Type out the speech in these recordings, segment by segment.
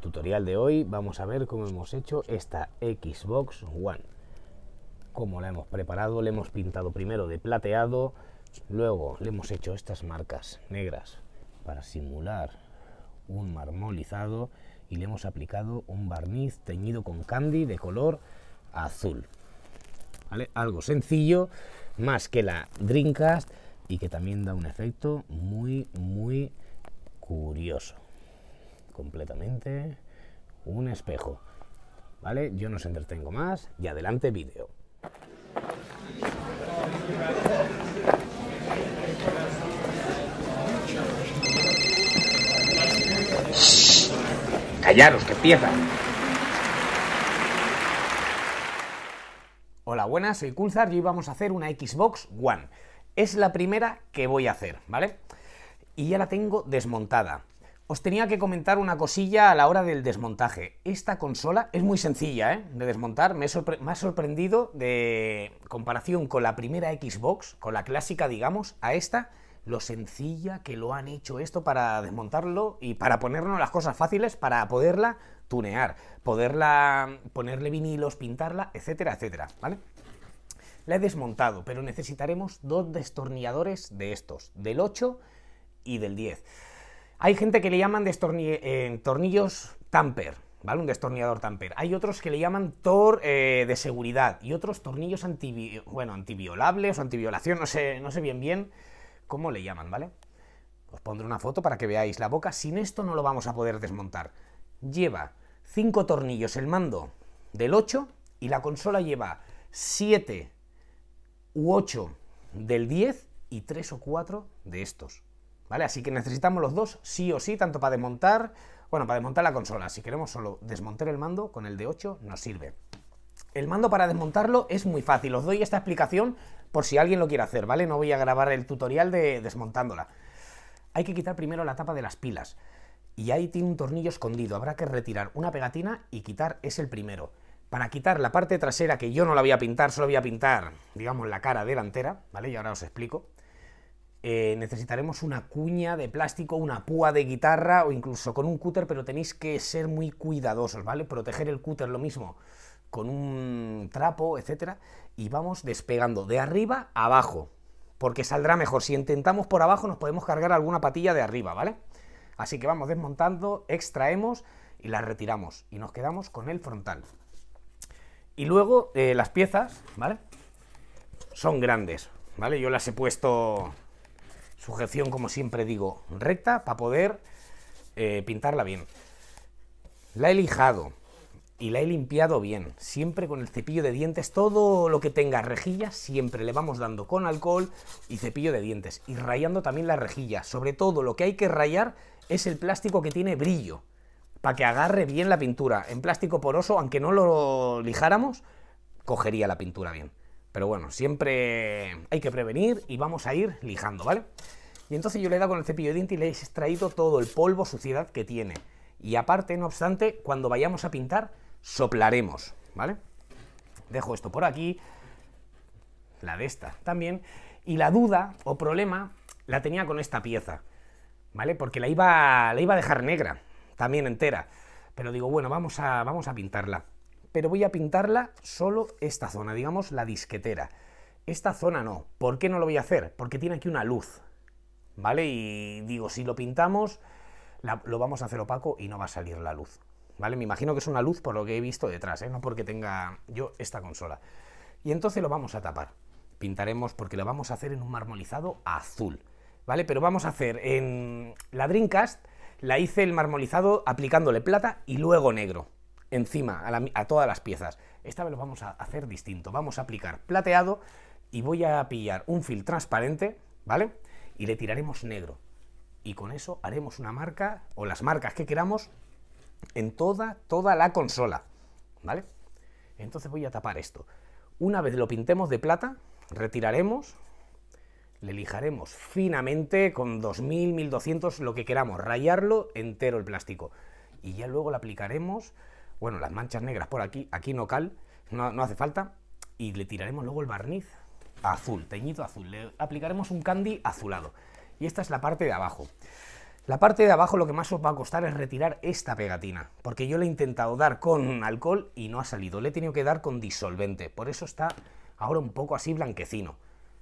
tutorial de hoy vamos a ver cómo hemos hecho esta Xbox One. Cómo la hemos preparado, le hemos pintado primero de plateado, luego le hemos hecho estas marcas negras para simular un marmolizado y le hemos aplicado un barniz teñido con candy de color azul. Algo sencillo, más que la Dreamcast y que también da un efecto muy, muy curioso completamente un espejo. ¿Vale? Yo no os entretengo más y adelante vídeo. Callaros, que empieza. Hola, buenas, soy Kulzar... y hoy vamos a hacer una Xbox One. Es la primera que voy a hacer, ¿vale? Y ya la tengo desmontada. Os tenía que comentar una cosilla a la hora del desmontaje. Esta consola es muy sencilla ¿eh? de desmontar. Me, ha sorprendido de comparación con la primera Xbox, con la clásica, digamos, a esta, lo sencilla que lo han hecho esto para desmontarlo y para ponernos las cosas fáciles para poderla tunear, poderla ponerle vinilos, pintarla, etcétera, etcétera, ¿vale? La he desmontado, pero necesitaremos dos destornilladores de estos, del 8 y del 10. Hay gente que le llaman eh, tornillos tamper, ¿vale? Un destornillador tamper. Hay otros que le llaman tor eh, de seguridad y otros tornillos anti bueno, antiviolables o antiviolación, no sé, no sé bien bien cómo le llaman, ¿vale? Os pondré una foto para que veáis la boca. Sin esto no lo vamos a poder desmontar. Lleva 5 tornillos el mando del 8 y la consola lleva 7 u 8 del 10 y 3 o 4 de estos. Así que necesitamos los dos sí o sí, tanto para desmontar, bueno, para desmontar la consola. Si queremos solo desmontar el mando, con el de 8 nos sirve. El mando para desmontarlo es muy fácil, os doy esta explicación por si alguien lo quiere hacer, ¿vale? No voy a grabar el tutorial de desmontándola. Hay que quitar primero la tapa de las pilas y ahí tiene un tornillo escondido, habrá que retirar una pegatina y quitar es el primero. Para quitar la parte trasera, que yo no la voy a pintar, solo voy a pintar, digamos, la cara delantera, ¿vale? Y ahora os explico. Eh, necesitaremos una cuña de plástico, una púa de guitarra o incluso con un cúter, pero tenéis que ser muy cuidadosos, ¿vale? Proteger el cúter lo mismo con un trapo, etcétera, y vamos despegando de arriba a abajo, porque saldrá mejor. Si intentamos por abajo nos podemos cargar alguna patilla de arriba, ¿vale? Así que vamos desmontando, extraemos y la retiramos y nos quedamos con el frontal. Y luego eh, las piezas, ¿vale? Son grandes, ¿vale? Yo las he puesto Sujeción, como siempre digo, recta para poder eh, pintarla bien. La he lijado y la he limpiado bien. Siempre con el cepillo de dientes, todo lo que tenga rejillas, siempre le vamos dando con alcohol y cepillo de dientes. Y rayando también la rejilla, Sobre todo lo que hay que rayar es el plástico que tiene brillo, para que agarre bien la pintura. En plástico poroso, aunque no lo lijáramos, cogería la pintura bien. Pero bueno, siempre hay que prevenir y vamos a ir lijando, ¿vale? Y entonces yo le he dado con el cepillo de dientes y le he extraído todo el polvo, suciedad que tiene. Y aparte, no obstante, cuando vayamos a pintar, soplaremos, ¿vale? Dejo esto por aquí, la de esta también. Y la duda o problema la tenía con esta pieza, ¿vale? Porque la iba, a dejar negra, también entera. Pero digo, bueno, vamos a pintarla pero voy a pintarla solo esta zona, digamos la disquetera. Esta zona no. ¿Por qué no lo voy a hacer? Porque tiene aquí una luz, ¿vale? Y digo, si lo pintamos, lo vamos a hacer opaco y no va a salir la luz, ¿vale? Me imagino que es una luz por lo que he visto detrás, ¿eh? No porque tenga yo esta consola. Y entonces lo vamos a tapar. Pintaremos porque lo vamos a hacer en un marmolizado azul, ¿vale? Pero vamos a hacer en la Dreamcast, la hice el marmolizado aplicándole plata y luego negro, encima a, todas las piezas. Esta vez lo vamos a hacer distinto. Vamos a aplicar plateado y voy a pillar un fil transparente, ¿vale? Y le tiraremos negro. Y con eso haremos una marca o las marcas que queramos en toda, toda la consola, ¿vale? Entonces voy a tapar esto. Una vez lo pintemos de plata, retiraremos, le lijaremos finamente con 2000, 1200, lo que queramos, rayarlo entero el plástico. Y ya luego lo aplicaremos bueno, las manchas negras por aquí, aquí no cal, no, hace falta, y le tiraremos luego el barniz azul, teñido azul, le aplicaremos un candy azulado. Y esta es la parte de abajo. La parte de abajo lo que más os va a costar es retirar esta pegatina, porque yo le he intentado dar con alcohol y no ha salido, le he tenido que dar con disolvente, por eso está ahora un poco así blanquecino,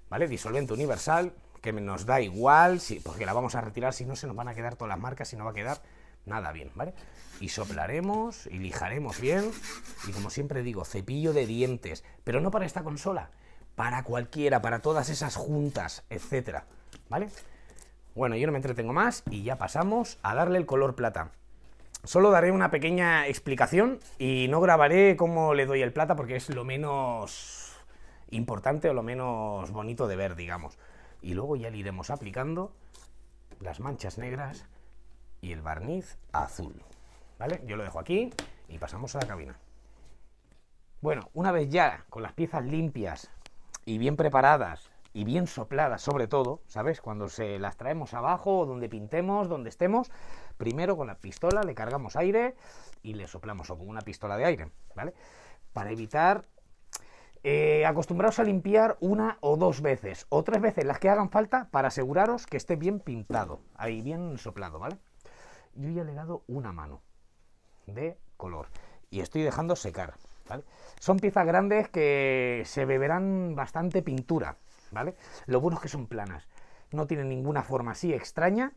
¿vale? Disolvente universal, que nos da igual, porque la vamos a retirar, si no se nos van a quedar todas las marcas y no va a quedar nada bien, ¿vale? Y soplaremos y lijaremos bien. Y como siempre digo, cepillo de dientes. Pero no para esta consola, para cualquiera, para todas esas juntas, etcétera, ¿vale? Bueno, yo no me entretengo más y ya pasamos a darle el color plata. Solo daré una pequeña explicación y no grabaré cómo le doy el plata porque es lo menos importante o lo menos bonito de ver, digamos. Y luego ya le iremos aplicando las manchas negras y el barniz azul. ¿Vale? Yo lo dejo aquí y pasamos a la cabina. Bueno, una vez ya con las piezas limpias y bien preparadas y bien sopladas sobre todo, ¿sabes? Cuando se las traemos abajo, donde pintemos, donde estemos, primero con la pistola le cargamos aire y le soplamos, o con una pistola de aire, ¿vale? Para evitar eh, a limpiar una o dos veces, o tres veces, las que hagan falta, para aseguraros que esté bien pintado, ahí bien soplado, ¿vale? yo ya le he dado una mano de color y estoy dejando secar. Son piezas grandes que se beberán bastante pintura. ¿vale? Lo bueno es que son planas, no tienen ninguna forma así extraña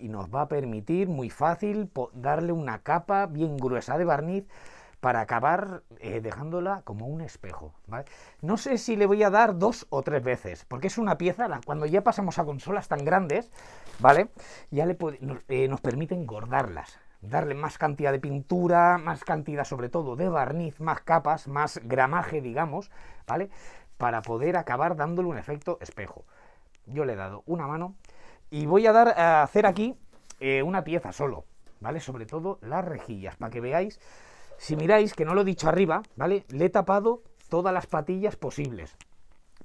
y nos va a permitir muy fácil darle una capa bien gruesa de barniz para acabar eh, dejándola como un espejo. ¿vale? No sé si le voy a dar dos o tres veces, porque es una pieza, la, cuando ya pasamos a consolas tan grandes, ¿vale? Ya le eh, nos, permite engordarlas, darle más cantidad de pintura, más cantidad sobre todo de barniz, más capas, más gramaje, digamos, ¿vale? Para poder acabar dándole un efecto espejo. Yo le he dado una mano y voy a, dar, a hacer aquí eh, una pieza solo, ¿vale? Sobre todo las rejillas, para que veáis si miráis, que no lo he dicho arriba, ¿vale? Le he tapado todas las patillas posibles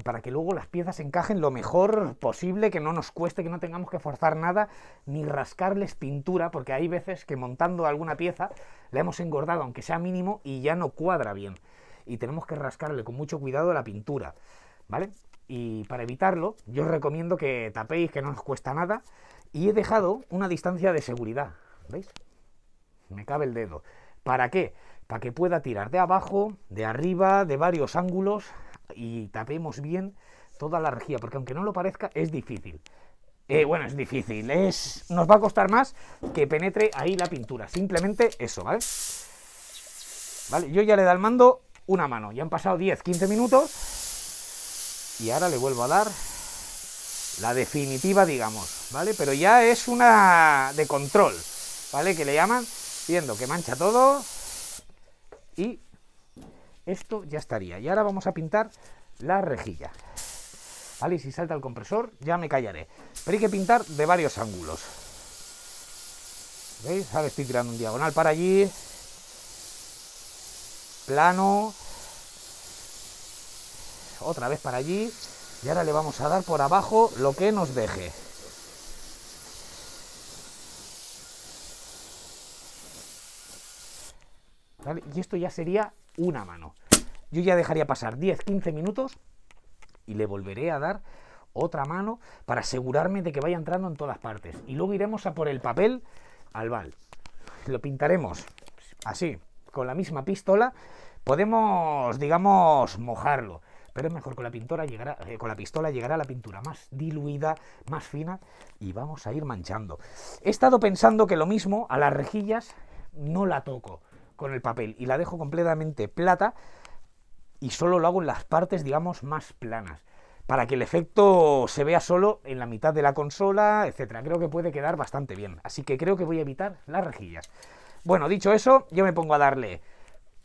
para que luego las piezas encajen lo mejor posible, que no nos cueste, que no tengamos que forzar nada, ni rascarles pintura, porque hay veces que montando alguna pieza la hemos engordado, aunque sea mínimo, y ya no cuadra bien. Y tenemos que rascarle con mucho cuidado la pintura, ¿vale? Y para evitarlo, yo os recomiendo que tapéis, que no nos cuesta nada, y he dejado una distancia de seguridad, ¿veis? Me cabe el dedo. ¿Para qué? Para que pueda tirar de abajo, de arriba, de varios ángulos y tapemos bien toda la rejilla, porque aunque no lo parezca, es difícil. Eh, bueno, es difícil, es... nos va a costar más que penetre ahí la pintura, simplemente eso, ¿vale? Vale, yo ya le da el mando una mano, ya han pasado 10, 15 minutos y ahora le vuelvo a dar la definitiva, digamos, ¿vale? Pero ya es una de control, ¿vale? Que le llaman viendo que mancha todo y esto ya estaría. Y ahora vamos a pintar la rejilla. ¿Vale? si salta el compresor, ya me callaré. Pero hay que pintar de varios ángulos. ¿Veis? Ahora estoy tirando un diagonal para allí. Plano. Otra vez para allí. Y ahora le vamos a dar por abajo lo que nos deje. Y esto ya sería una mano. Yo ya dejaría pasar 10, 15 minutos y le volveré a dar otra mano para asegurarme de que vaya entrando en todas partes. Y luego iremos a por el papel al bal. Lo pintaremos así, con la misma pistola. Podemos, digamos, mojarlo, pero es mejor con la, pintora llegará, eh, con la pistola llegará la pintura más diluida, más fina y vamos a ir manchando. He estado pensando que lo mismo a las rejillas no la toco con el papel y la dejo completamente plata y solo lo hago en las partes, digamos, más planas, para que el efecto se vea solo en la mitad de la consola, etcétera. Creo que puede quedar bastante bien, así que creo que voy a evitar las rejillas. Bueno, dicho eso, yo me pongo a darle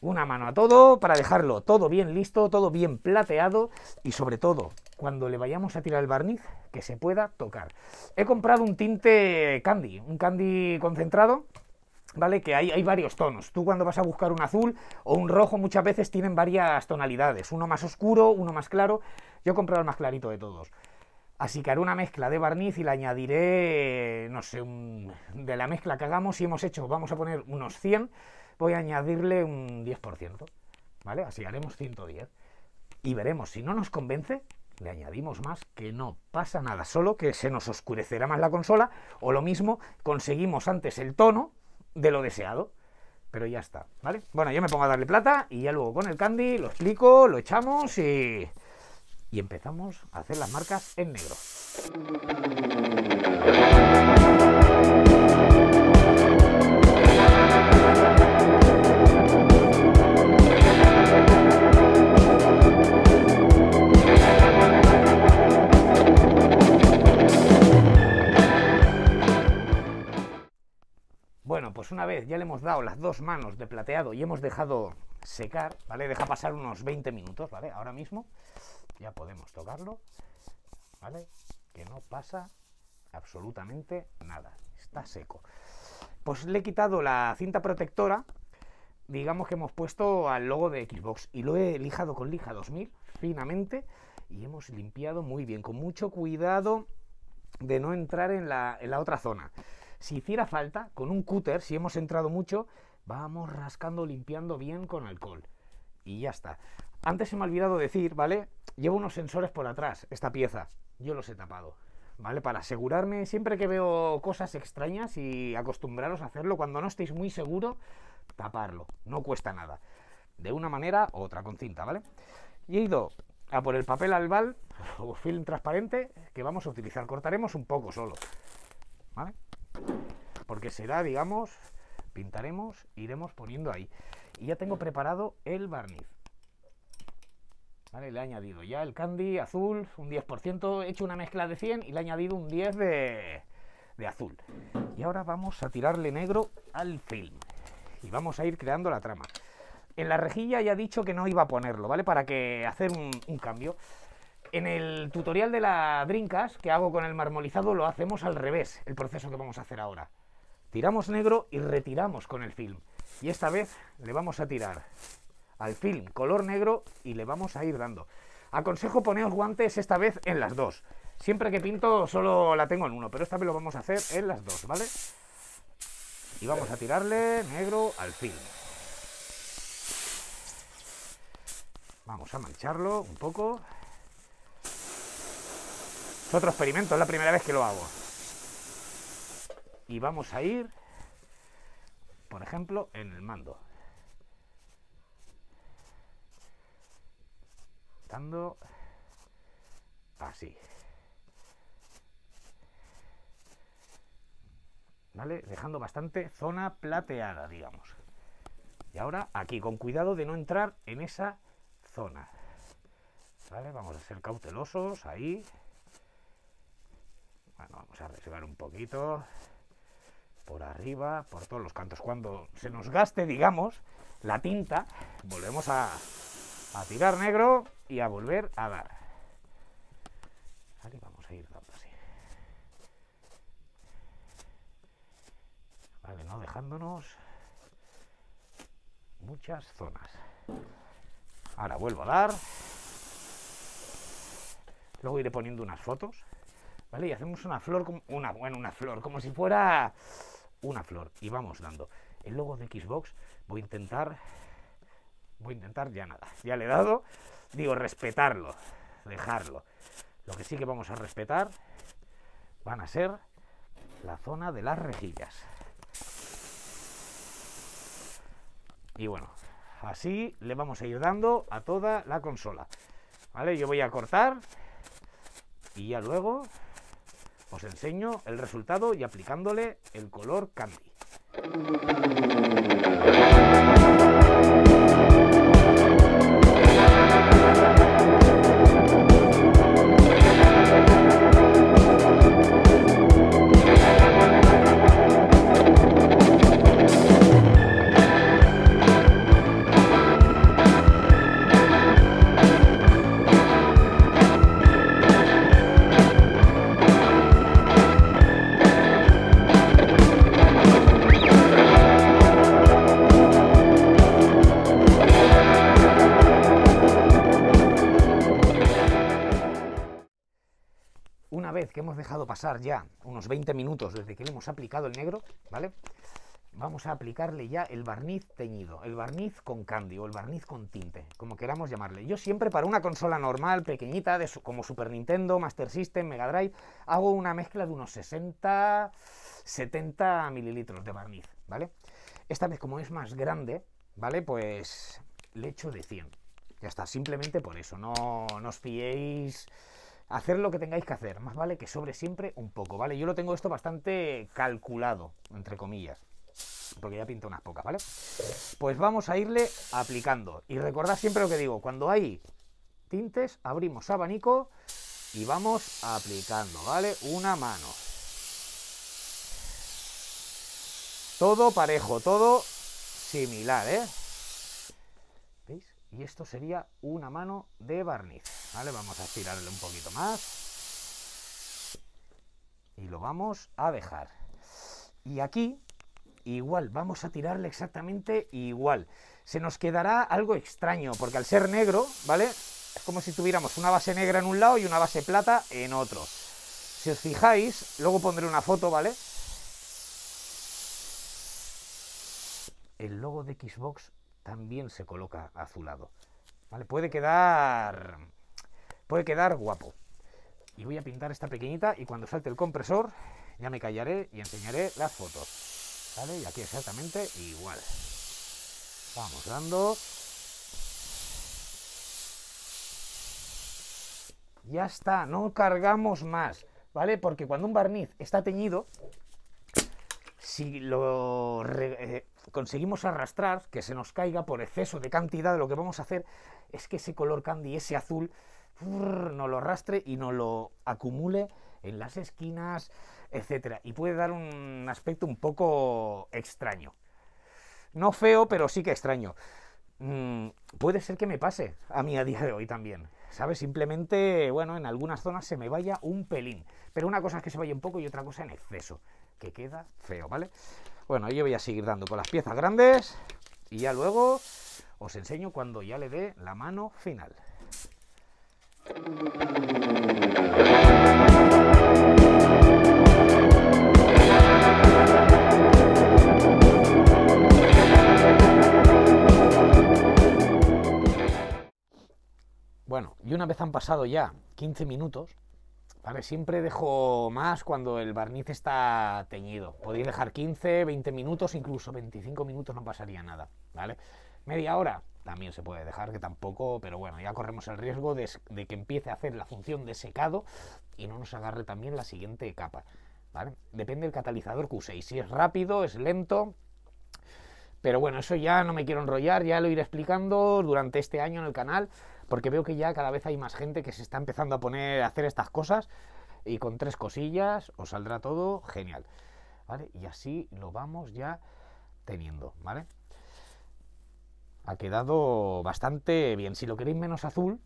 una mano a todo para dejarlo todo bien listo, todo bien plateado y sobre todo, cuando le vayamos a tirar el barniz, que se pueda tocar. He comprado un tinte candy, un candy concentrado ¿vale? Que hay, hay, varios tonos. Tú cuando vas a buscar un azul o un rojo muchas veces tienen varias tonalidades, uno más oscuro, uno más claro. Yo he comprado el más clarito de todos. Así que haré una mezcla de barniz y le añadiré, no sé, de la mezcla que hagamos, si hemos hecho, vamos a poner unos 100, voy a añadirle un 10%, ¿vale? Así haremos 110. Y veremos, si no nos convence, le añadimos más, que no pasa nada, solo que se nos oscurecerá más la consola, o lo mismo, conseguimos antes el tono, de lo deseado. Pero ya está, ¿vale? Bueno, yo me pongo a darle plata y ya luego con el candy lo explico, lo echamos y... Y empezamos a hacer las marcas en negro. Pues una vez ya le hemos dado las dos manos de plateado y hemos dejado secar, ¿vale? Deja pasar unos 20 minutos, ¿vale? Ahora mismo ya podemos tocarlo, ¿vale? Que no pasa absolutamente nada, está seco. Pues le he quitado la cinta protectora, digamos que hemos puesto al logo de Xbox y lo he lijado con lija 2000 finamente y hemos limpiado muy bien, con mucho cuidado de no entrar en la, en la otra zona si hiciera falta, con un cúter, si hemos entrado mucho, vamos rascando, limpiando bien con alcohol. Y ya está. Antes se me ha olvidado decir, ¿vale? Llevo unos sensores por atrás, esta pieza. Yo los he tapado. ¿Vale? Para asegurarme siempre que veo cosas extrañas y acostumbraros a hacerlo cuando no estéis muy seguro, taparlo. No cuesta nada. De una manera u otra, con cinta, ¿vale? Y he ido a por el papel albal o film transparente que vamos a utilizar. Cortaremos un poco solo. ¿Vale? Porque será, digamos, pintaremos, iremos poniendo ahí. Y ya tengo preparado el barniz. Vale, le he añadido ya el candy azul, un 10%, he hecho una mezcla de 100 y le he añadido un 10 de, azul. Y ahora vamos a tirarle negro al film. Y vamos a ir creando la trama. En la rejilla ya he dicho que no iba a ponerlo, ¿vale? Para que hacer un cambio. En el tutorial de la brincas que hago con el marmolizado lo hacemos al revés, el proceso que vamos a hacer ahora. Tiramos negro y retiramos con el film. Y esta vez le vamos a tirar al film color negro y le vamos a ir dando. Aconsejo poneros guantes esta vez en las dos. Siempre que pinto solo la tengo en uno, pero esta vez lo vamos a hacer en las dos, ¿vale? Y vamos a tirarle negro al film. Vamos a mancharlo un poco. Es otro experimento, es la primera vez que lo hago. Y vamos a ir, por ejemplo, en el mando. Dando así. ¿Vale? Dejando bastante zona plateada, digamos. Y ahora aquí, con cuidado de no entrar en esa zona. ¿Vale? Vamos a ser cautelosos ahí. Bueno, vamos a reservar un poquito. Por arriba, por todos los cantos. Cuando se nos gaste, digamos, la tinta, volvemos a, a tirar negro y a volver a dar. Vale, vamos a ir dando así. Vale, no dejándonos muchas zonas. Ahora vuelvo a dar. Luego iré poniendo unas fotos y hacemos una flor, como una, bueno, una flor, como si fuera una flor. Y vamos dando. El logo de Xbox voy a intentar, voy a intentar ya nada. Ya le he dado, digo, respetarlo, dejarlo. Lo que sí que vamos a respetar van a ser la zona de las rejillas. Y bueno, así le vamos a ir dando a toda la consola. ¿Vale? Yo voy a cortar y ya luego os enseño el resultado y aplicándole el color candy. pasar ya unos 20 minutos desde que le hemos aplicado el negro, ¿vale? Vamos a aplicarle ya el barniz teñido, el barniz con candy o el barniz con tinte, como queramos llamarle. Yo siempre para una consola normal, pequeñita, de como Super Nintendo, Master System, Mega Drive, hago una mezcla de unos 60, 70 mililitros de barniz, ¿vale? Esta vez como es más grande, ¿vale? Pues le echo de 100. Ya está, simplemente por eso, no, no os fiéis hacer lo que tengáis que hacer. Más vale que sobre siempre un poco, ¿vale? Yo lo tengo esto bastante calculado, entre comillas. Porque ya pinto unas pocas, ¿vale? Pues vamos a irle aplicando. Y recordad siempre lo que digo, cuando hay tintes, abrimos abanico y vamos aplicando, ¿vale? Una mano. Todo parejo, todo similar, ¿eh? y esto sería una mano de barniz. ¿vale? Vamos a estirarle un poquito más y lo vamos a dejar. Y aquí igual, vamos a tirarle exactamente igual. Se nos quedará algo extraño porque al ser negro, ¿vale? Es como si tuviéramos una base negra en un lado y una base plata en otro. Si os fijáis, luego pondré una foto, ¿vale? El logo de Xbox también se coloca azulado. ¿Vale? Puede quedar. Puede quedar guapo. Y voy a pintar esta pequeñita y cuando salte el compresor ya me callaré y enseñaré las fotos. ¿Vale? Y aquí exactamente igual. Vamos dando. Ya está, no cargamos más, ¿vale? Porque cuando un barniz está teñido, si lo, eh, conseguimos arrastrar, que se nos caiga por exceso de cantidad de lo que vamos a hacer, es que ese color candy, ese azul, no lo arrastre y no lo acumule en las esquinas, etcétera. Y puede dar un aspecto un poco extraño. No feo, pero sí que extraño. Mm, puede ser que me pase a mí a día de hoy también. ¿Sabes? Simplemente, bueno, en algunas zonas se me vaya un pelín. Pero una cosa es que se vaya un poco y otra cosa en exceso, que queda feo, ¿vale? Bueno, yo voy a seguir dando con las piezas grandes y ya luego os enseño cuando ya le dé la mano final. Bueno, y una vez han pasado ya 15 minutos, ¿vale? Siempre dejo más cuando el barniz está teñido. Podéis dejar 15, 20 minutos, incluso 25 minutos no pasaría nada, ¿vale? Media hora también se puede dejar, que tampoco, pero bueno, ya corremos el riesgo de, que empiece a hacer la función de secado y no nos agarre también la siguiente capa, ¿vale? Depende del catalizador que uséis, si es rápido, es lento... Pero bueno, eso ya no me quiero enrollar, ya lo iré explicando durante este año en el canal porque veo que ya cada vez hay más gente que se está empezando a poner a hacer estas cosas y con tres cosillas os saldrá todo genial. ¿Vale? Y así lo vamos ya teniendo, ¿vale? Ha quedado bastante bien. Si lo queréis menos azul,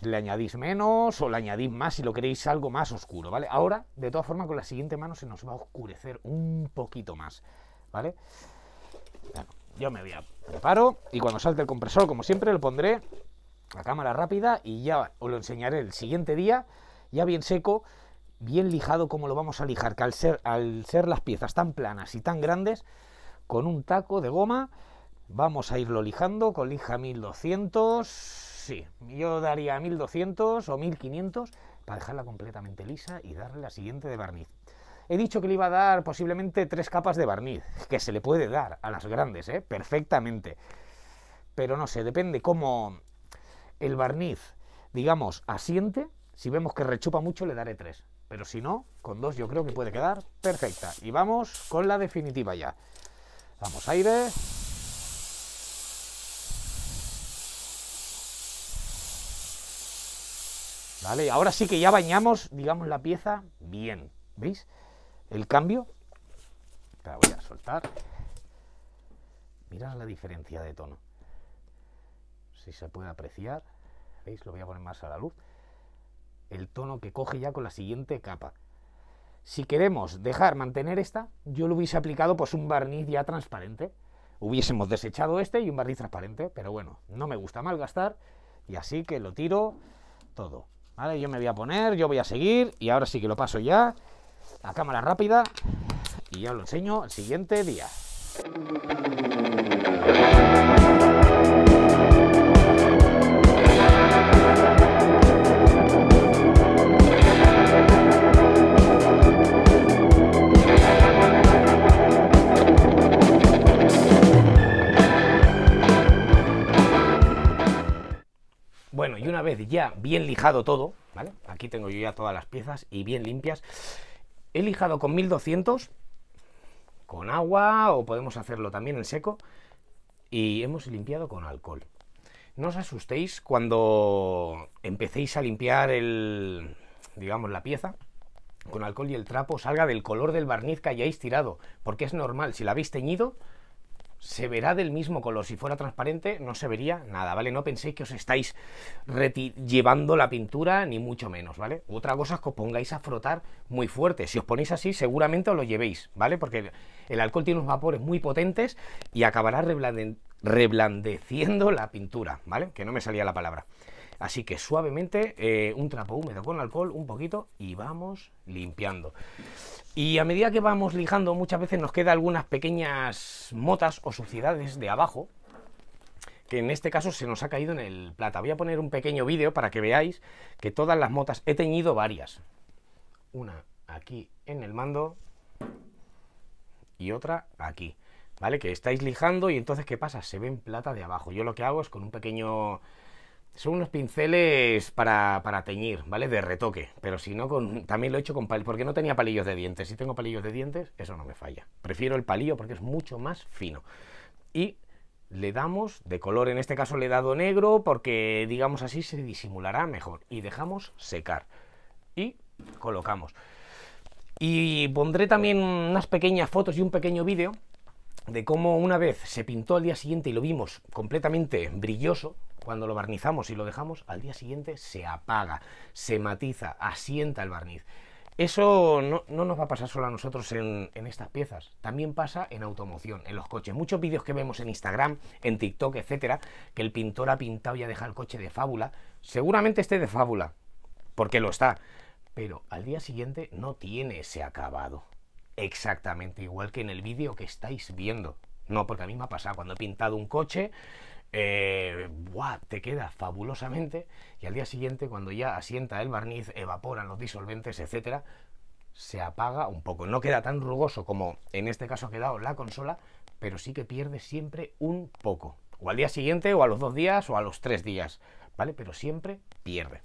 le añadís menos o le añadís más si lo queréis algo más oscuro, ¿vale? Ahora, de todas formas, con la siguiente mano se nos va a oscurecer un poquito más, ¿vale? Bueno, yo me voy a preparo y cuando salte el compresor, como siempre, lo pondré la cámara rápida y ya os lo enseñaré el siguiente día, ya bien seco, bien lijado como lo vamos a lijar, que al ser, al ser las piezas tan planas y tan grandes, con un taco de goma vamos a irlo lijando con lija 1200, sí, yo daría 1200 o 1500 para dejarla completamente lisa y darle la siguiente de barniz. He dicho que le iba a dar posiblemente tres capas de barniz, que se le puede dar a las grandes, ¿eh? perfectamente. Pero no sé, depende cómo, el barniz, digamos, asiente. Si vemos que rechupa mucho, le daré 3. Pero si no, con 2 yo creo que puede quedar perfecta. Y vamos con la definitiva ya. Vamos, aire. Vale, ahora sí que ya bañamos, digamos, la pieza bien. ¿Veis? El cambio. La voy a soltar. Mirad la diferencia de tono si se puede apreciar, Lo voy a poner más a la luz. El tono que coge ya con la siguiente capa. Si queremos dejar mantener esta, yo lo hubiese aplicado pues un barniz ya transparente. Hubiésemos desechado este y un barniz transparente, pero bueno, no me gusta malgastar y así que lo tiro todo. ¿Vale? Yo me voy a poner, yo voy a seguir y ahora sí que lo paso ya a cámara rápida y ya lo enseño el siguiente día. una vez ya bien lijado todo, ¿vale? Aquí tengo yo ya todas las piezas y bien limpias. He lijado con 1200, con agua o podemos hacerlo también en seco. Y hemos limpiado con alcohol. No os asustéis cuando empecéis a limpiar el, digamos, la pieza con alcohol y el trapo salga del color del barniz que hayáis tirado, porque es normal, si la habéis teñido, se verá del mismo color. Si fuera transparente, no se vería nada, ¿vale? No penséis que os estáis llevando la pintura, ni mucho menos, ¿vale? Otra cosa es que os pongáis a frotar muy fuerte. Si os ponéis así, seguramente os lo llevéis, ¿vale? Porque el alcohol tiene unos vapores muy potentes y acabará reblandeciendo la pintura, ¿vale? Que no me salía la palabra. Así que suavemente, eh, un trapo húmedo con alcohol, un poquito, y vamos limpiando. Y a medida que vamos lijando, muchas veces nos quedan algunas pequeñas motas o suciedades de abajo, que en este caso se nos ha caído en el plata. Voy a poner un pequeño vídeo para que veáis que todas las motas, he teñido varias. Una aquí en el mando y otra aquí. ¿Vale? Que estáis lijando y entonces ¿qué pasa? Se ven plata de abajo. Yo lo que hago es con un pequeño son unos pinceles para, teñir, ¿vale? De retoque. Pero si no, con, también lo he hecho con palillos, porque no tenía palillos de dientes. Si tengo palillos de dientes, eso no me falla. Prefiero el palillo porque es mucho más fino. Y le damos de color, en este caso le he dado negro, porque digamos así se disimulará mejor. Y dejamos secar. Y colocamos. Y pondré también unas pequeñas fotos y un pequeño vídeo de cómo una vez se pintó al día siguiente y lo vimos completamente brilloso, cuando lo barnizamos y lo dejamos, al día siguiente se apaga, se matiza, asienta el barniz. Eso no, nos va a pasar solo a nosotros en, en, estas piezas, también pasa en automoción, en los coches. Muchos vídeos que vemos en Instagram, en TikTok, etcétera, que el pintor ha pintado y ha dejado el coche de fábula, seguramente esté de fábula, porque lo está, pero al día siguiente no tiene ese acabado. Exactamente igual que en el vídeo que estáis viendo. No, porque a mí me ha pasado cuando he pintado un coche, eh, te queda fabulosamente y al día siguiente, cuando ya asienta el barniz, evaporan los disolventes, etcétera, se apaga un poco. No queda tan rugoso como en este caso ha quedado la consola, pero sí que pierde siempre un poco. O al día siguiente, o a los dos días, o a los tres días, ¿vale? Pero siempre pierde.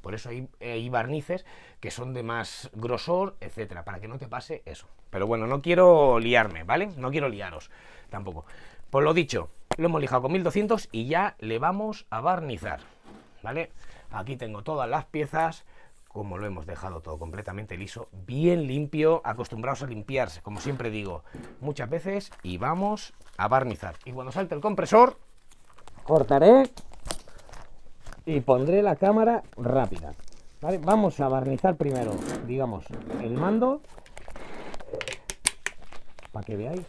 Por eso hay, hay, barnices que son de más grosor, etcétera, para que no te pase eso. Pero bueno, no quiero liarme, ¿vale? No quiero liaros tampoco. Por lo dicho, lo hemos lijado con 1200 y ya le vamos a barnizar, ¿vale? Aquí tengo todas las piezas, como lo hemos dejado todo completamente liso, bien limpio, acostumbrados a limpiarse, como siempre digo, muchas veces, y vamos a barnizar. Y cuando salte el compresor, cortaré y pondré la cámara rápida. Vamos a barnizar primero, digamos, el mando, para que veáis,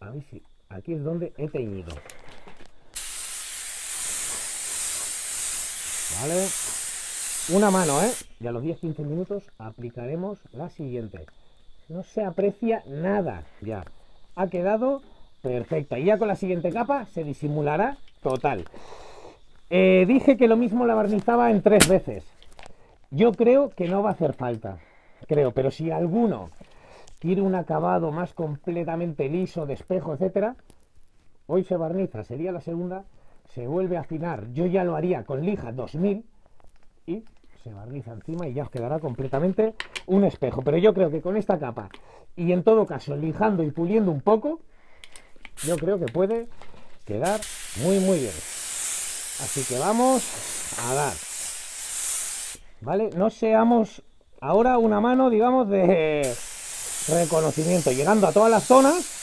a ver si aquí es donde he teñido. Una mano, ¿eh? Y a los 10-15 minutos aplicaremos la siguiente. No se aprecia nada ya. Ha quedado perfecta. Y ya con la siguiente capa se disimulará total. Eh, dije que lo mismo la barnizaba en tres veces. Yo creo que no va a hacer falta. Creo, pero si alguno quiere un acabado más completamente liso, de espejo, etcétera, hoy se barniza, sería la segunda se vuelve a afinar, yo ya lo haría con lija 2000 y se barniza encima y ya os quedará completamente un espejo. Pero yo creo que con esta capa y en todo caso lijando y puliendo un poco, yo creo que puede quedar muy muy bien. Así que vamos a dar. ¿Vale? No seamos ahora una mano, digamos, de reconocimiento, llegando a todas las zonas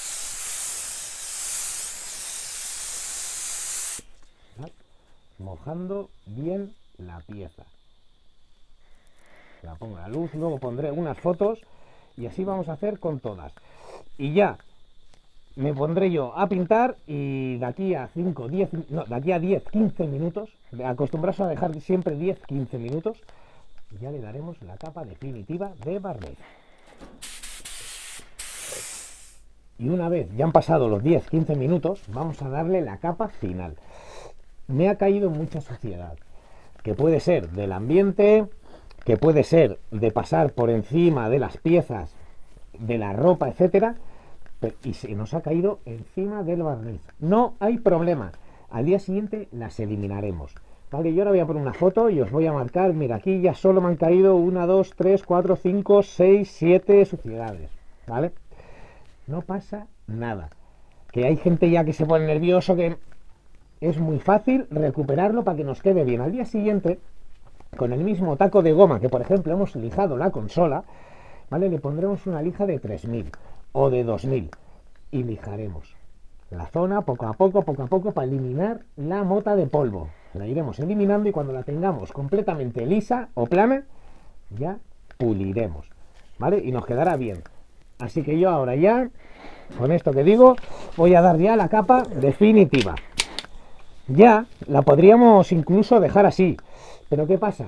mojando bien la pieza. La pongo a la luz, luego pondré unas fotos y así vamos a hacer con todas. Y ya me pondré yo a pintar y de aquí a 5, 10, no, de aquí a 10, 15 minutos, acostumbrarse a dejar siempre 10, 15 minutos, ya le daremos la capa definitiva de barniz. Y una vez ya han pasado los 10, 15 minutos, vamos a darle la capa final me ha caído mucha suciedad, que puede ser del ambiente, que puede ser de pasar por encima de las piezas, de la ropa, etcétera, y se nos ha caído encima del barniz. No hay problema. Al día siguiente las eliminaremos. Vale, yo ahora voy a poner una foto y os voy a marcar. Mira, aquí ya solo me han caído una, dos, tres, cuatro, cinco, seis, siete suciedades. ¿Vale? No pasa nada. Que hay gente ya que se pone nervioso, que es muy fácil recuperarlo para que nos quede bien. Al día siguiente, con el mismo taco de goma que por ejemplo hemos lijado la consola, ¿vale? Le pondremos una lija de 3000 o de 2000 y lijaremos la zona poco a poco, poco a poco para eliminar la mota de polvo. La iremos eliminando y cuando la tengamos completamente lisa o plana, ya puliremos, ¿vale? Y nos quedará bien. Así que yo ahora ya, con esto que digo, voy a dar ya la capa definitiva. Ya, la podríamos incluso dejar así. Pero ¿qué pasa?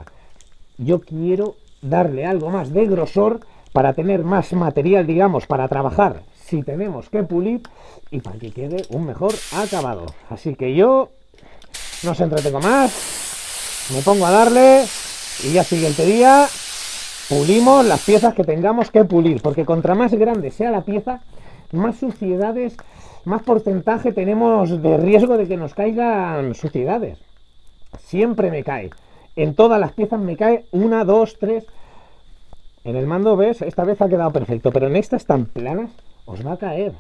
Yo quiero darle algo más de grosor para tener más material, digamos, para trabajar si tenemos que pulir y para que quede un mejor acabado. Así que yo no se entretengo más, me pongo a darle y ya siguiente día pulimos las piezas que tengamos que pulir, porque contra más grande sea la pieza, más suciedades más porcentaje tenemos de riesgo de que nos caigan suciedades. Siempre me cae. En todas las piezas me cae una, dos, tres. En el mando, ¿ves? Esta vez ha quedado perfecto, pero en estas tan planas os va a caer.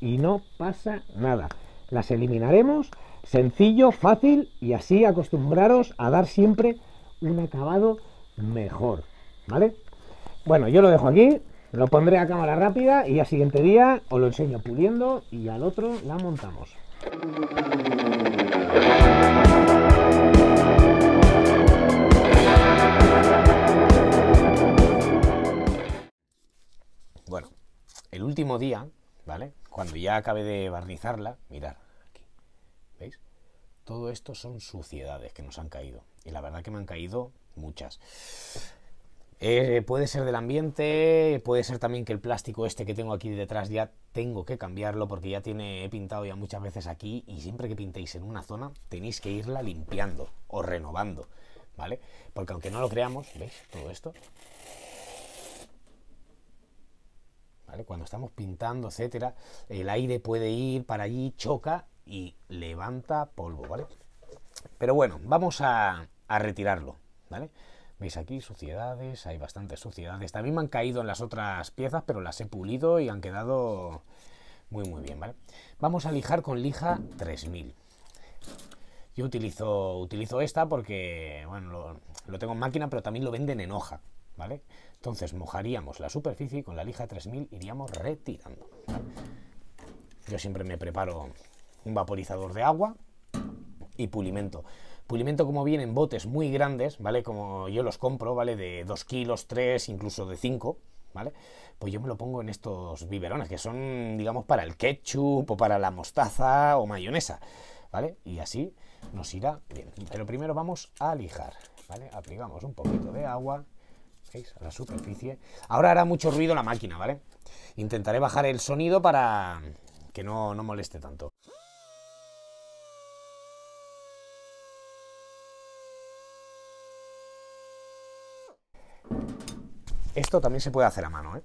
Y no pasa nada. Las eliminaremos. Sencillo, fácil y así acostumbraros a dar siempre un acabado mejor. ¿Vale? Bueno, yo lo dejo aquí. Lo pondré a cámara rápida y al siguiente día os lo enseño puliendo y al otro la montamos. Bueno, el último día, ¿vale? Cuando ya acabé de barnizarla, mirar aquí, ¿veis? Todo esto son suciedades que nos han caído. Y la verdad que me han caído muchas. Eh, puede ser del ambiente, puede ser también que el plástico este que tengo aquí detrás ya tengo que cambiarlo porque ya tiene, he pintado ya muchas veces aquí y siempre que pintéis en una zona tenéis que irla limpiando o renovando, ¿vale? Porque aunque no lo creamos, ¿veis todo esto? ¿Vale? Cuando estamos pintando, etcétera, el aire puede ir para allí, choca y levanta polvo, ¿vale? Pero bueno, vamos a, a retirarlo, ¿vale? Veis aquí suciedades, hay bastantes suciedades. También me han caído en las otras piezas, pero las he pulido y han quedado muy muy bien, ¿vale? Vamos a lijar con lija 3000. Yo utilizo, utilizo esta porque, bueno, lo, tengo en máquina, pero también lo venden en hoja, ¿vale? Entonces mojaríamos la superficie y con la lija 3000 iríamos retirando. Yo siempre me preparo un vaporizador de agua y pulimento. Pulimento como vienen en botes muy grandes, ¿vale? Como yo los compro, ¿vale? De 2 kilos, 3, incluso de 5, ¿vale? Pues yo me lo pongo en estos biberones, que son, digamos, para el ketchup o para la mostaza o mayonesa, ¿vale? Y así nos irá bien. Pero primero vamos a lijar, ¿vale? Aplicamos un poquito de agua, ¿veis? A la superficie. Ahora hará mucho ruido la máquina, ¿vale? Intentaré bajar el sonido para que no moleste tanto. Esto también se puede hacer a mano, ¿eh?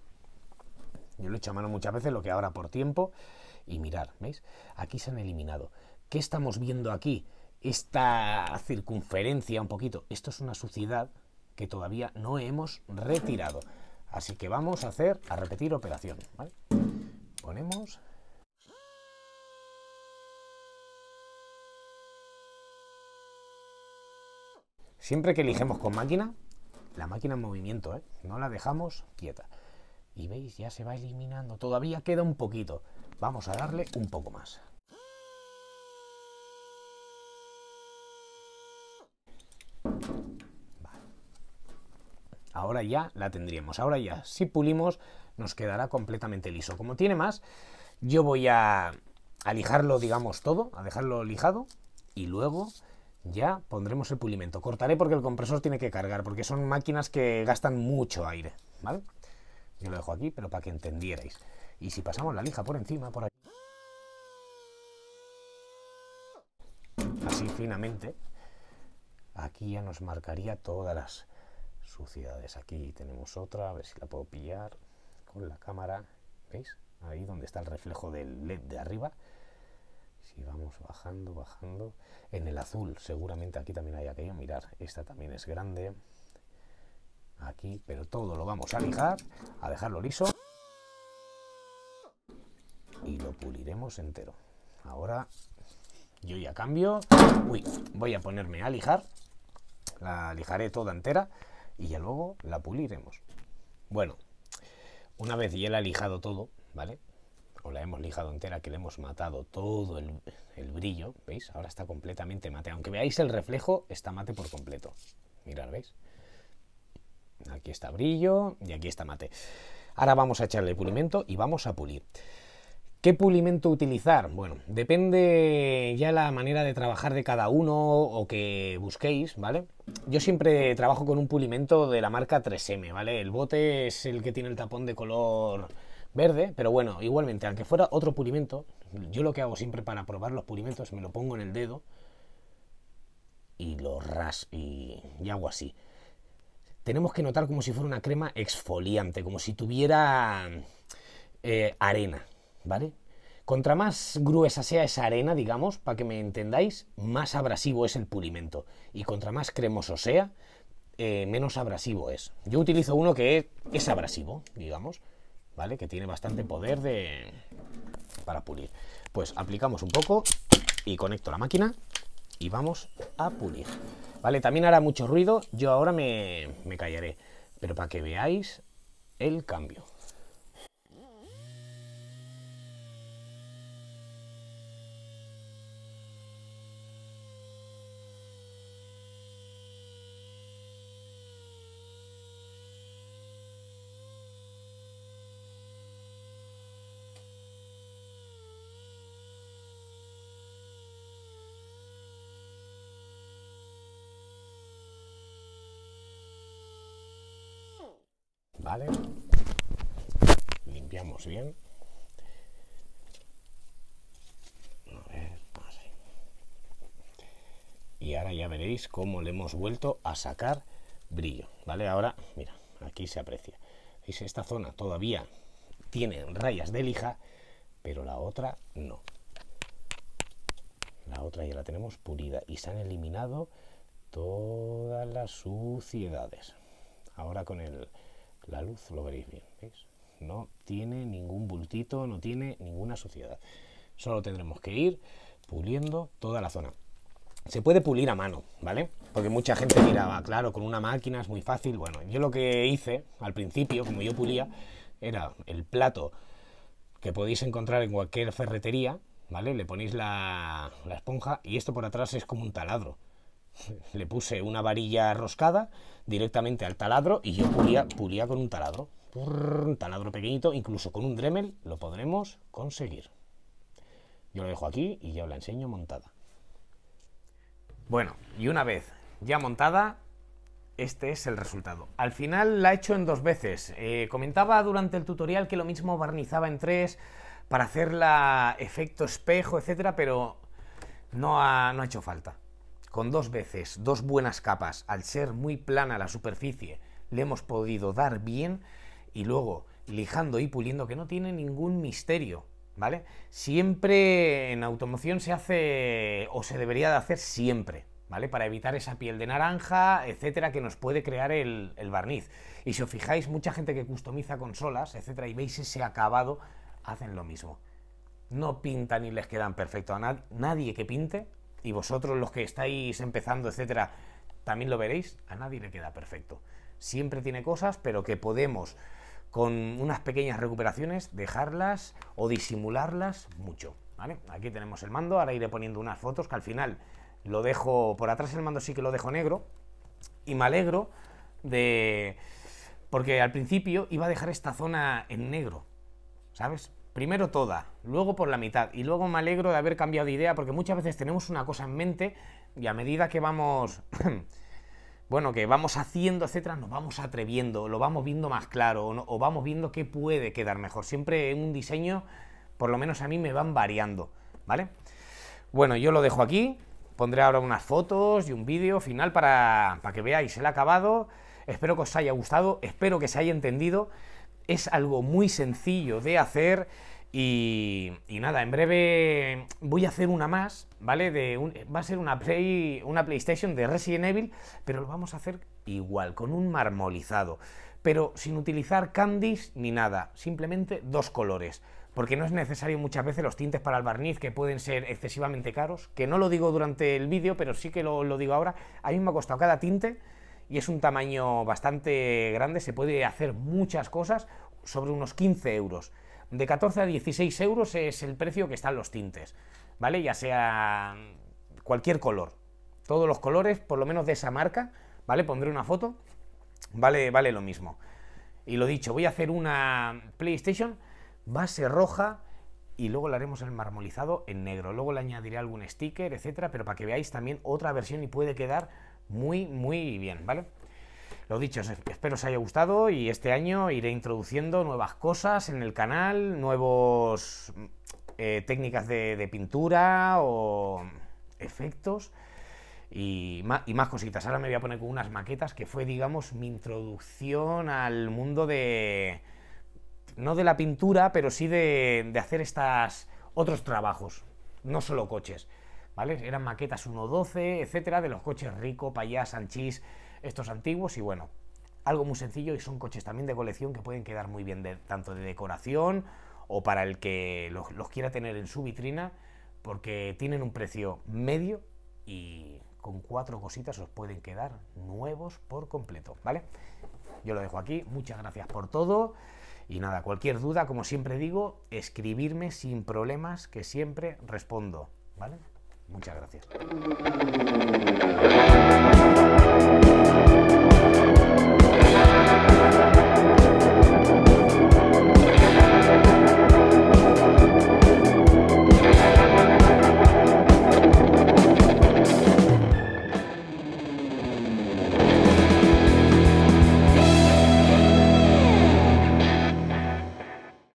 Yo lo he hecho a mano muchas veces, lo que ahora por tiempo. Y mirar, ¿veis? Aquí se han eliminado. ¿Qué estamos viendo aquí? Esta circunferencia un poquito. Esto es una suciedad que todavía no hemos retirado. Así que vamos a hacer, a repetir operación. Ponemos... Siempre que elijemos con máquina, la máquina en movimiento, ¿eh? no la dejamos quieta. Y veis, ya se va eliminando, todavía queda un poquito. Vamos a darle un poco más. Ahora ya la tendríamos. Ahora ya, si pulimos, nos quedará completamente liso. Como tiene más, yo voy a lijarlo, digamos, todo, a dejarlo lijado y luego ya pondremos el pulimento. Cortaré porque el compresor tiene que cargar, porque son máquinas que gastan mucho aire, Yo lo dejo aquí, pero para que entendierais. Y si pasamos la lija por encima, por aquí, así finamente, aquí ya nos marcaría todas las suciedades. Aquí tenemos otra, a ver si la puedo pillar con la cámara, ¿veis? Ahí donde está el reflejo del LED de arriba, si vamos bajando, bajando, en el azul seguramente aquí también hay aquello, mirar, esta también es grande, aquí, pero todo lo vamos a lijar, a dejarlo liso y lo puliremos entero. Ahora yo ya cambio, uy, voy a ponerme a lijar, la lijaré toda entera y ya luego la puliremos. Bueno, una vez ya la he lijado todo, ¿vale? la hemos lijado entera, que le hemos matado todo el, el brillo, ¿veis? Ahora está completamente mate. Aunque veáis el reflejo, está mate por completo. Mirad, ¿veis? Aquí está brillo y aquí está mate. Ahora vamos a echarle pulimento y vamos a pulir. ¿Qué pulimento utilizar? Bueno, depende ya la manera de trabajar de cada uno o que busquéis, ¿vale? Yo siempre trabajo con un pulimento de la marca 3M, ¿vale? El bote es el que tiene el tapón de color verde, pero bueno, igualmente, aunque fuera otro pulimento, yo lo que hago siempre para probar los pulimentos, me lo pongo en el dedo y lo ras y, hago así. Tenemos que notar como si fuera una crema exfoliante, como si tuviera eh, arena, ¿vale? Contra más gruesa sea esa arena, digamos, para que me entendáis, más abrasivo es el pulimento. Y contra más cremoso sea, eh, menos abrasivo es. Yo utilizo uno que es abrasivo, digamos. Que tiene bastante poder de... para pulir. Pues aplicamos un poco y conecto la máquina y vamos a pulir. Vale, también hará mucho ruido, yo ahora me, me callaré, pero para que veáis el cambio. ¿vale? Limpiamos bien. Y ahora ya veréis cómo le hemos vuelto a sacar brillo, ¿vale? Ahora, mira, aquí se aprecia. Esta zona todavía tiene rayas de lija, pero la otra no. La otra ya la tenemos pulida y se han eliminado todas las suciedades. Ahora con el la luz lo veréis bien, ¿veis? No tiene ningún bultito, no tiene ninguna suciedad. Solo tendremos que ir puliendo toda la zona. Se puede pulir a mano, ¿vale? Porque mucha gente miraba, ah, claro, con una máquina es muy fácil. Bueno, yo lo que hice al principio, como yo pulía, era el plato que podéis encontrar en cualquier ferretería, ¿vale? Le ponéis la, la esponja y esto por atrás es como un taladro le puse una varilla roscada directamente al taladro y yo pulía, con un taladro. Un taladro pequeñito, incluso con un Dremel lo podremos conseguir. Yo lo dejo aquí y ya os la enseño montada. Bueno, y una vez ya montada, este es el resultado. Al final la he hecho en dos veces. Eh, comentaba durante el tutorial que lo mismo barnizaba en tres para hacerla efecto espejo, etcétera, pero no ha, no ha hecho falta. Con dos veces, dos buenas capas, al ser muy plana la superficie, le hemos podido dar bien y luego lijando y puliendo que no tiene ningún misterio, ¿vale? Siempre en automoción se hace o se debería de hacer siempre, ¿vale? Para evitar esa piel de naranja, etcétera, que nos puede crear el, barniz. Y si os fijáis, mucha gente que customiza consolas, etcétera, y veis ese acabado, hacen lo mismo. No pintan y les quedan perfecto a nadie que pinte, y vosotros los que estáis empezando, etcétera, también lo veréis, a nadie le queda perfecto. Siempre tiene cosas, pero que podemos con unas pequeñas recuperaciones dejarlas o disimularlas mucho, Aquí tenemos el mando, ahora iré poniendo unas fotos que al final lo dejo por atrás el mando sí que lo dejo negro y me alegro de porque al principio iba a dejar esta zona en negro, ¿sabes? primero toda, luego por la mitad y luego me alegro de haber cambiado de idea porque muchas veces tenemos una cosa en mente y a medida que vamos, bueno, que vamos haciendo, etcétera, nos vamos atreviendo, lo vamos viendo más claro o, vamos viendo qué puede quedar mejor. Siempre en un diseño, por lo menos a mí me van variando, ¿vale? Bueno, yo lo dejo aquí, pondré ahora unas fotos y un vídeo final para, para que veáis el acabado. Espero que os haya gustado, espero que se haya entendido es algo muy sencillo de hacer y, y, nada, en breve voy a hacer una más, ¿vale? De va a ser una, Play, una PlayStation de Resident Evil, pero lo vamos a hacer igual, con un marmolizado, pero sin utilizar candies ni nada, simplemente dos colores, porque no es necesario muchas veces los tintes para el barniz que pueden ser excesivamente caros, que no lo digo durante el vídeo, pero sí que lo, lo digo ahora, a mí me ha costado cada tinte y es un tamaño bastante grande, se puede hacer muchas cosas sobre unos 15 euros. De 14 a 16 euros es el precio que están los tintes, ¿vale? Ya sea cualquier color, todos los colores, por lo menos de esa marca, ¿vale? Pondré una foto, vale, vale lo mismo. Y lo dicho, voy a hacer una PlayStation base roja y luego le haremos el marmolizado en negro. Luego le añadiré algún sticker, etcétera, pero para que veáis también otra versión y puede quedar muy, muy bien, ¿vale? Lo dicho, espero os haya gustado y este año iré introduciendo nuevas cosas en el canal, nuevos mm, eh, técnicas de, pintura o efectos y más, y cositas. Ahora me voy a poner con unas maquetas que fue, digamos, mi introducción al mundo de... No de la pintura, pero sí de, hacer estos otros trabajos, no solo coches. ¿vale? Eran maquetas 1.12, etcétera, de los coches Rico, Payá, Sanchís, estos antiguos y bueno, algo muy sencillo y son coches también de colección que pueden quedar muy bien tanto de decoración o para el que los, los quiera tener en su vitrina porque tienen un precio medio y con cuatro cositas os pueden quedar nuevos por completo, ¿vale? Yo lo dejo aquí, muchas gracias por todo y nada, cualquier duda, como siempre digo, escribirme sin problemas que siempre respondo, ¿vale? Muchas gracias.